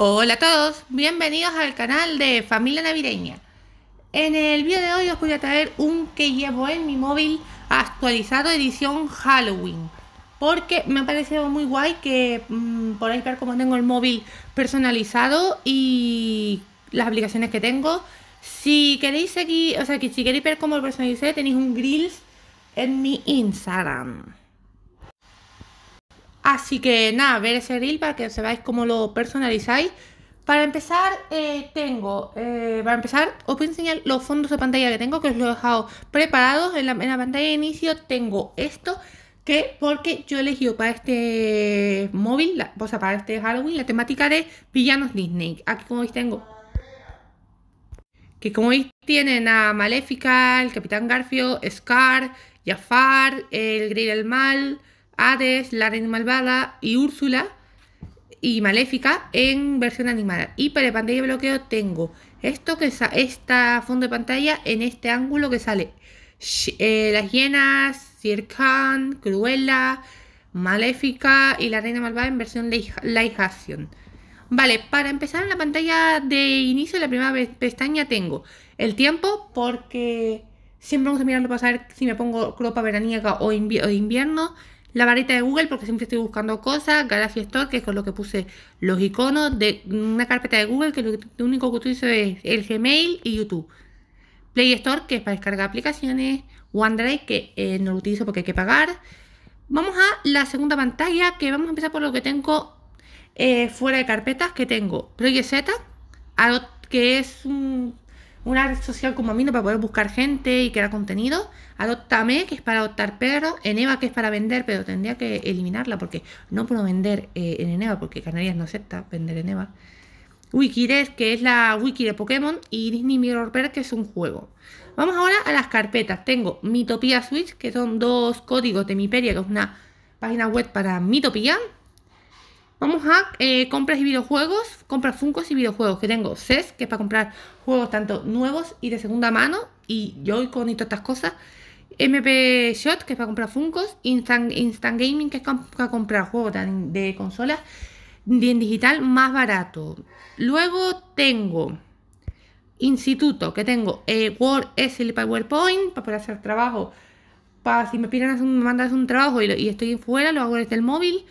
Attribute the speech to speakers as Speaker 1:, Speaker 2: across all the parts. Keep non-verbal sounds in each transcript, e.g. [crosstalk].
Speaker 1: Hola a todos, bienvenidos al canal de Familia Navideña. En el vídeo de hoy os voy a traer un que llevo en mi móvil actualizado edición Halloween. Porque me ha parecido muy guay que podéis mm, podáis ver cómo tengo el móvil personalizado y las aplicaciones que tengo. Si queréis seguir, o sea, que si queréis ver cómo lo personalicé, tenéis un grills en mi Instagram. Así que nada, ver ese reel para que veáis cómo lo personalizáis. Para empezar, eh, tengo, eh, para empezar, os voy a enseñar los fondos de pantalla que tengo, que os lo he dejado preparados. En la, pantalla de inicio tengo esto, que porque yo he elegido para este móvil, o sea, para este Halloween, la temática de villanos Disney. Aquí como veis tengo, que como veis tienen a Maléfica, el Capitán Garfio, Scar, Jafar, el Grill del Mal... Hades, la reina malvada y Úrsula y Maléfica en versión animada. Y para pantalla de bloqueo tengo esto que esta fondo de pantalla en este ángulo que sale eh, las hienas, Sir Cruella, Maléfica y la reina malvada en versión live action. Vale, para empezar en la pantalla de inicio, la primera pestaña tengo el tiempo porque siempre vamos a mirarlo para saber si me pongo ropa veraniega o, o invierno la varita de Google porque siempre estoy buscando cosas, Galaxy Store, que es con lo que puse los iconos de una carpeta de Google, que lo, único que utilizo es el Gmail y YouTube. Play Store, que es para descargar aplicaciones, OneDrive, que eh, no lo utilizo porque hay que pagar. Vamos a la segunda pantalla, que vamos a empezar por lo que tengo eh, fuera de carpetas, que tengo Project Z, que es un una red social como no para poder buscar gente y crear contenido. Adoptame, que es para adoptar perros. Eneva, que es para vender, pero tendría que eliminarla porque no puedo vender eh, en Eneva porque Canarias no acepta vender en Eneva. Wikidesk, que es la wiki de Pokémon. Y Disney Mirror que es un juego. Vamos ahora a las carpetas. Tengo Mitopia Switch, que son dos códigos de Miperia, que es una página web para Mitopia. Vamos a eh, compras y videojuegos, compras Funcos y videojuegos, que tengo CES, que es para comprar juegos tanto nuevos y de segunda mano, y yo con y todas estas cosas. MP Shot, que es para comprar Funcos, Instant, Gaming, que es para comprar juegos de consolas bien digital más barato. Luego tengo instituto, que tengo eh, Word, Excel y PowerPoint para poder hacer trabajo. Para si me piden, me mandas un trabajo y, estoy fuera, lo hago desde el móvil.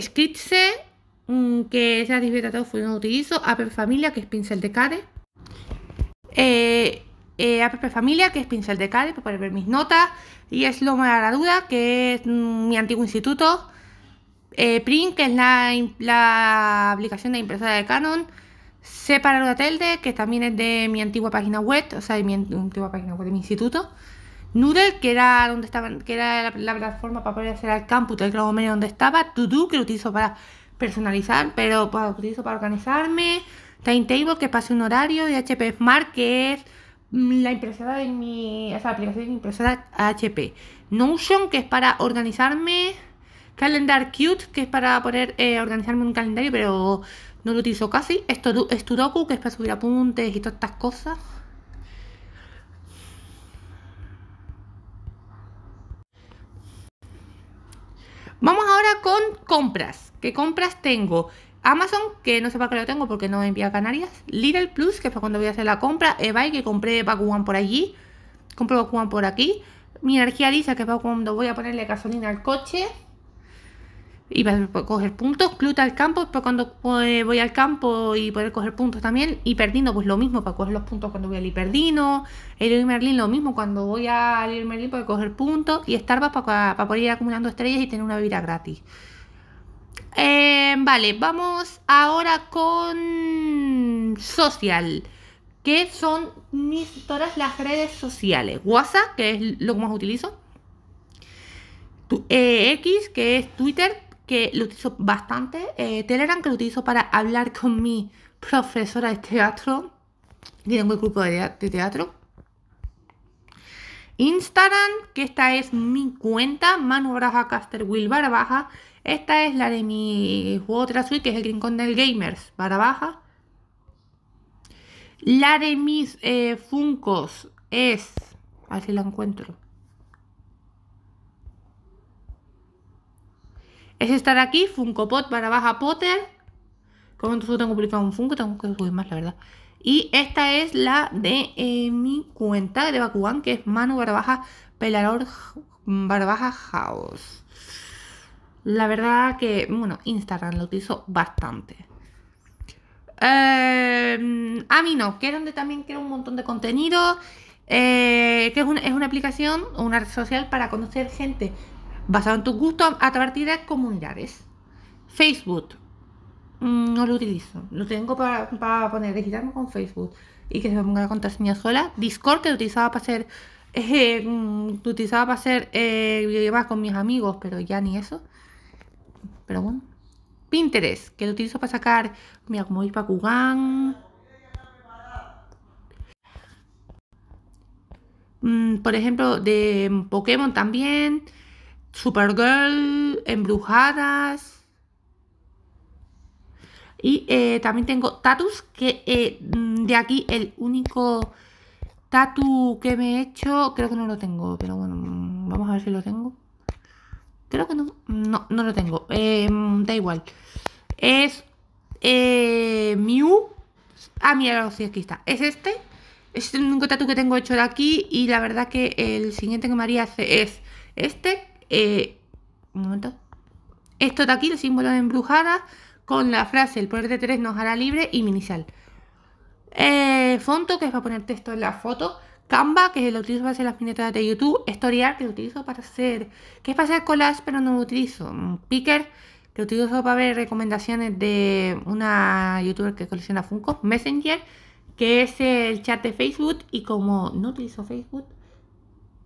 Speaker 1: Scriptset mmm, que esa fue no utilizo, Apple Familia, que es pincel de Cade. Eh, eh Familia, que es pincel de Cade, para poder ver mis notas. Y es Loma de Duda, que es mm, mi antiguo instituto. Eh, Print, que es la, la, aplicación de impresora de Canon. Separadura Telde, que también es de mi antigua página web, o sea, de mi antigua página web de mi instituto. Noodle, que era donde estaban, que era la, plataforma para poder hacer el campus del Globo Medio donde estaba, Tudu, que lo utilizo para personalizar, pero pues, utilizo para organizarme, Time Table que pase un horario, y HP Smart, que es la impresora de mi, o aplicación de impresora HP. Notion, que es para organizarme. Calendar Cute, que es para poner, eh, organizarme un calendario, pero no lo utilizo casi. Esto es que es para subir apuntes y todas estas cosas. Vamos ahora con compras. ¿Qué compras tengo? Amazon, que no sé para qué lo tengo porque no envía a Canarias. Little Plus, que fue cuando voy a hacer la compra. eBay, que compré Bakugan por allí. Compré Bakugan por aquí. Mi energía lisa, que es cuando voy a ponerle gasolina al coche. Y para coger puntos. Cluta al campo, para cuando eh, voy al campo y poder coger puntos también. Y Perdino, pues lo mismo, para coger los puntos cuando voy al Hiperdino. El Merlin, lo mismo, cuando voy al Merlin para coger puntos. Y Starbucks para, para poder ir acumulando estrellas y tener una bebida gratis. Em, vale, vamos ahora con social, que son mis, todas las redes sociales. WhatsApp, que es lo que más utilizo. Eh, X, que es Twitter, que lo utilizo bastante. Eh, Telegram, que lo utilizo para hablar con mi profesora de teatro. Y tengo el grupo de, teatro. Instagram, que esta es mi cuenta, Manu Baraja Caster Will Baraja esta es la de mi otra suite, que es el Rincón del Gamers, barra baja. La de mis eh, Funcos es. A ver si la encuentro. Es estar aquí, Funko Pot barra baja Potter. Como no tengo publicado un Funko, tengo que subir más, la verdad. Y esta es la de eh, mi cuenta de Bakugan, que es Manu Barabaja Pelador Pelaror House. La verdad que, bueno, Instagram lo utilizo bastante. Eh, a mí no, que es donde también creo un montón de contenido, eh, que es una, aplicación una red social para conocer gente basada en tus gustos a través de comunidades. Facebook, mm, no lo utilizo, lo tengo para, para poner, Digitarme con Facebook y que se me ponga la contraseña sola. Discord, que [laughs] eh, mm, utilizaba para hacer, eh, utilizaba para hacer videollamadas con mis amigos, pero ya ni eso pero bueno. Pinterest, que lo utilizo para sacar Mira como vi Bakugan. por ejemplo, de Pokémon también. Supergirl, Embrujadas. Y eh, también tengo tatus, que eh, mm, de aquí el único tatu que me he hecho, creo que no lo tengo, pero bueno, mm, vamos a ver si lo tengo. Creo que no. No, lo tengo. Em, da igual. Es eh, Mew. Ah, mira, sí, aquí está. Es este. Es el único tatu que tengo hecho de aquí. Y la verdad que el siguiente que María hace es este. Eh, un momento. Esto de aquí, el símbolo de embrujada. Con la frase: El poder de tres nos hará libre. Y mi inicial. Eh, fonto, que es para poner texto en la foto. Canva, que lo utilizo para hacer las miniaturas de YouTube, Storyart, que lo utilizo para hacer, que es para hacer collage, pero no lo utilizo, Picker, que lo utilizo para ver recomendaciones de una youtuber que colecciona Funko, Messenger, que es el chat de Facebook, y como no utilizo Facebook,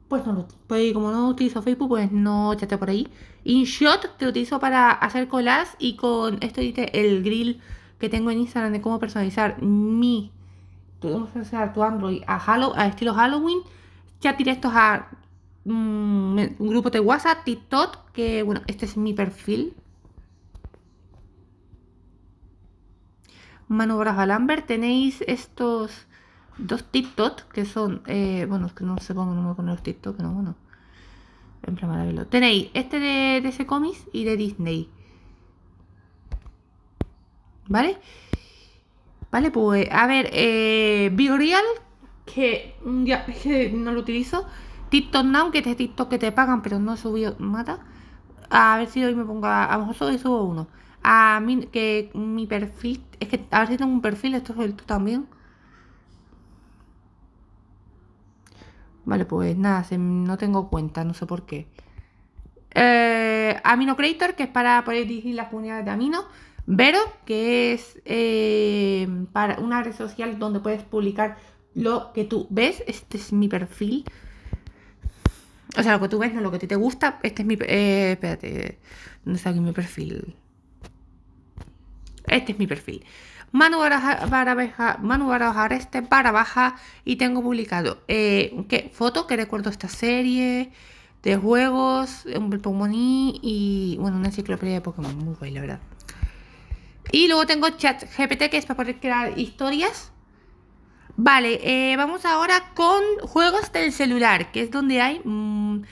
Speaker 1: pues no lo pues como no utilizo Facebook, pues no chateo por ahí. InShot, que lo utilizo para hacer collage, y con esto dice el grill que tengo en Instagram de cómo personalizar mi tú sea tu Android a, Halo, a estilo Halloween, chat directos a mm, un grupo de WhatsApp, TikTok, que bueno, este es mi perfil. Manobras al Amber, tenéis estos dos TikTok que son, eh, bueno, es que no sé cómo no me voy a poner los TikTok, pero bueno, en plan maravilloso. Tenéis este de, de ese y de Disney. ¿Vale? Vale, pues a ver, eh, que mm, ya que no lo utilizo. TikTok Now, que es TikTok que te pagan, pero no subió, mata A ver si hoy me pongo, a, a lo subo uno. A mí, que mi perfil, es que a ver si tengo un perfil, esto es el tú también. Vale, pues nada, no tengo cuenta, no sé por qué. Eh, Amino Creator, que es para poder dirigir las comunidades de Amino. Vero, que es eh, para una red social donde puedes publicar lo que tú ves. Este es mi perfil. O sea, lo que tú ves, no lo que te gusta. Este es mi. Eh, espérate. ¿Dónde está aquí mi perfil? Este es mi perfil. Manu Baraja, Manu Baraja este para baja y tengo publicado Fotos eh, ¿qué? foto que recuerdo esta serie de juegos, un Pokémon y bueno, una enciclopedia de Pokémon, muy guay la verdad. Y luego tengo chat GPT que es para poder crear historias. Vale, eh, vamos ahora con juegos del celular, que es donde hay mm,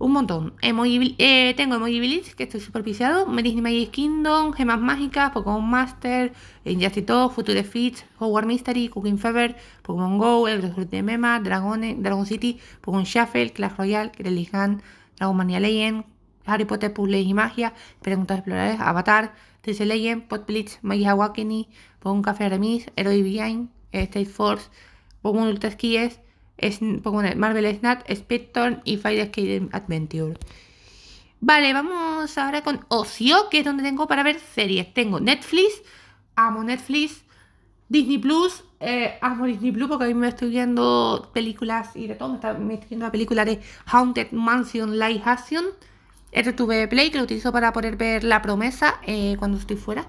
Speaker 1: un montón. Eh, tengo Emoji que estoy super viciado. Magic Kingdom, Gemas Mágicas, Pokémon Master, Injustice todo, Future Fits, Hogwarts Mystery, Cooking Fever, Pokémon Go, El de Mema, Dragon, City, Pokémon Shuffle, Clash Royale, Religan, Dragon Mania Legend, Harry Potter, Puzzles y Magia, Preguntas Explorables, Avatar, Disney Legend, Pot Blitz, Magic Awakening, Café Remis, Heroi Behind, State Force, Pokémon Ultra Skies, Marvel Snap, Spectrum y Fire Skate Adventure. Vale, vamos ahora con Ocio, que es donde tengo para ver series. Tengo Netflix, amo Netflix, Disney Plus, eh, amo Disney Plus porque a mí me estoy viendo películas y de todo. Me, estoy viendo la película de Haunted Mansion Light Action. RTV Play, que lo utilizo para poder ver La Promesa eh, cuando estoy fuera.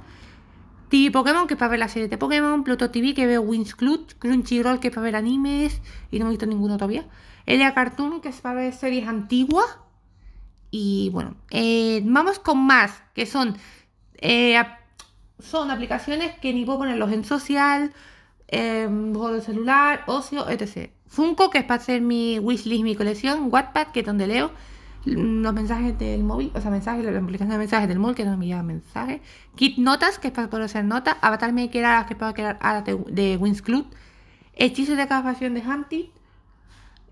Speaker 1: TV Pokémon, que es para ver la serie de Pokémon. Pluto TV, que veo Winx Club. Crunchyroll, que es para ver animes. Y no he visto ninguno todavía. Elia Cartoon, que es para ver series antiguas. Y bueno, eh, vamos con más, que son, eh, son aplicaciones que ni puedo ponerlos en social, eh, juego de celular, ocio, etc. Funko, que es para hacer mi wishlist, mi colección. Wattpad, que es donde leo los mensajes del móvil, o sea, mensajes, la aplicación de mensajes del móvil, que no me enviaba mensajes, kit notas, que es para poder hacer notas, avatar me que era, que es para crear alas de, Wings Club, hechizos de Acabación de Hunting,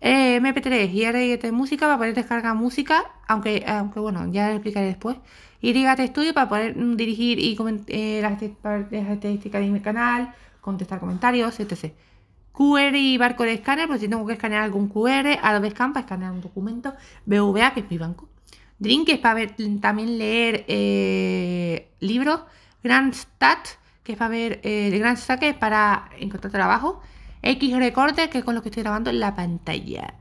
Speaker 1: eh, MP3 y RIT música para poder descargar música, aunque, aunque bueno, ya lo explicaré después, y dígate estudio para poder mm, dirigir y comentar eh, las, las estadísticas de mi canal, contestar comentarios, etc. QR y barco de escáner, pues si tengo que escanear algún QR, Adobe para escanear un documento, BVA, que es mi banco. Drink, que es para ver, también leer eh, libros. Grandstat, que es para ver, eh, Grandstat, que es para encontrar trabajo. X Recorder, que es con lo que estoy grabando en la pantalla.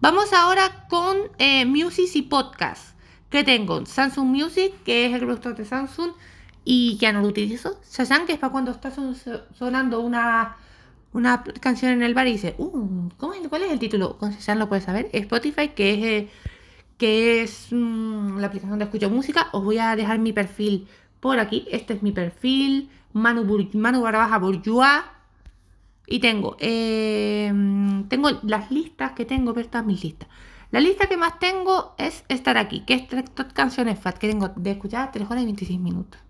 Speaker 1: Vamos ahora con eh, Music y Podcast, ¿Qué tengo Samsung Music, que es el productor de Samsung y ya no lo utilizo. Shazam, que es para cuando está sonando una una canción en el bar y dice, uh, ¿cuál es el título? Con lo puedes saber. Spotify, que es, eh, que es mm, la aplicación de escucho música. Os voy a dejar mi perfil por aquí. Este es mi perfil, Manu, Barabaja Manu Bourgeois. Y tengo, eh, tengo las listas que tengo, abiertas mis listas. La lista que más tengo es estar aquí, que es tres canciones FAT que tengo de escuchar 3 horas y 26 minutos.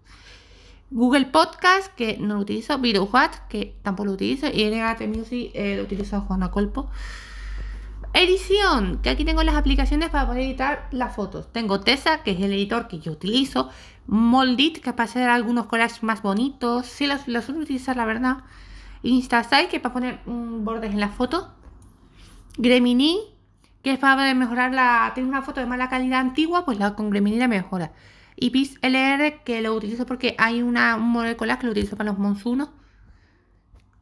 Speaker 1: Google Podcast, que no lo utilizo, VideoWatch, que tampoco lo utilizo, y NAT Music eh, lo utilizo Juana Colpo. Edición, que aquí tengo las aplicaciones para poder editar las fotos. Tengo Tesa, que es el editor que yo utilizo, Moldit, que es para hacer algunos collages más bonitos, sí las suelo utilizar la verdad, InstaSight, que es para poner bordes en las fotos, Gremini, que es para mejorar la... Tiene una foto de mala calidad antigua, pues la con Gremini la mejora. Y PIS LR que lo utilizo porque hay una molécula que lo utilizo para los monzunos.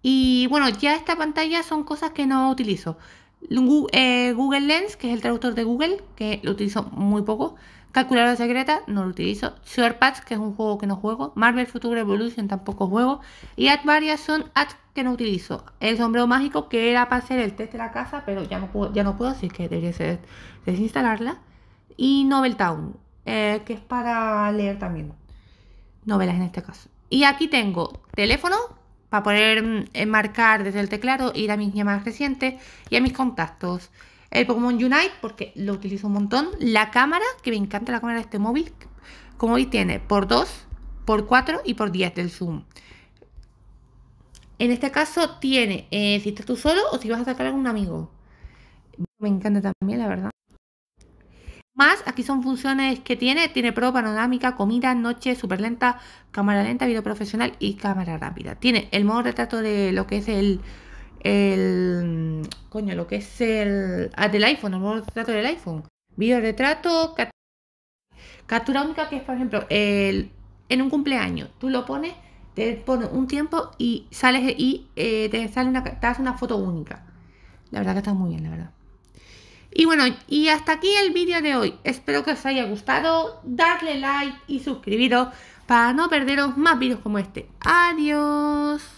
Speaker 1: Y bueno, ya esta pantalla son cosas que no utilizo. Eh, Google Lens, que es el traductor de Google, que lo utilizo muy poco. Calculadora secreta, no lo utilizo. patch que es un juego que no juego. Marvel Future Evolution, tampoco juego. Y varias son ads que no utilizo. El sombrero mágico, que era para hacer el test de la casa, pero ya no puedo, ya no puedo así que debería ser desinstalarla. Y Novel Town, eh, que es para leer también. Novelas en este caso. Y aquí tengo teléfono para poder mm, eh, marcar desde el teclado, ir a mis llamadas recientes y a mis contactos. El Pokémon Unite, porque lo utilizo un montón. La cámara, que me encanta la cámara de este móvil. Como veis, tiene por 2, por 4 y por 10 del zoom. En este caso tiene eh, si estás tú solo o si vas a sacar a amigo. Me encanta también, la verdad. Más, aquí son funciones que tiene, tiene pro, panorámica, comida, noche, super lenta, cámara lenta, video profesional y cámara rápida. Tiene el modo retrato de lo que es el, coño, lo que es el ah, del iPhone, el modo retrato del iPhone. Video retrato, captura única que es, por ejemplo, el, en un cumpleaños, tú lo pones, te pones un tiempo y sales y eh, te sale una, te hace una foto única. La verdad que está muy bien, la verdad. Y bueno, y hasta aquí el vídeo de hoy. Espero que os haya gustado. Darle like y suscribiros para no perderos más vídeos como este. Adiós.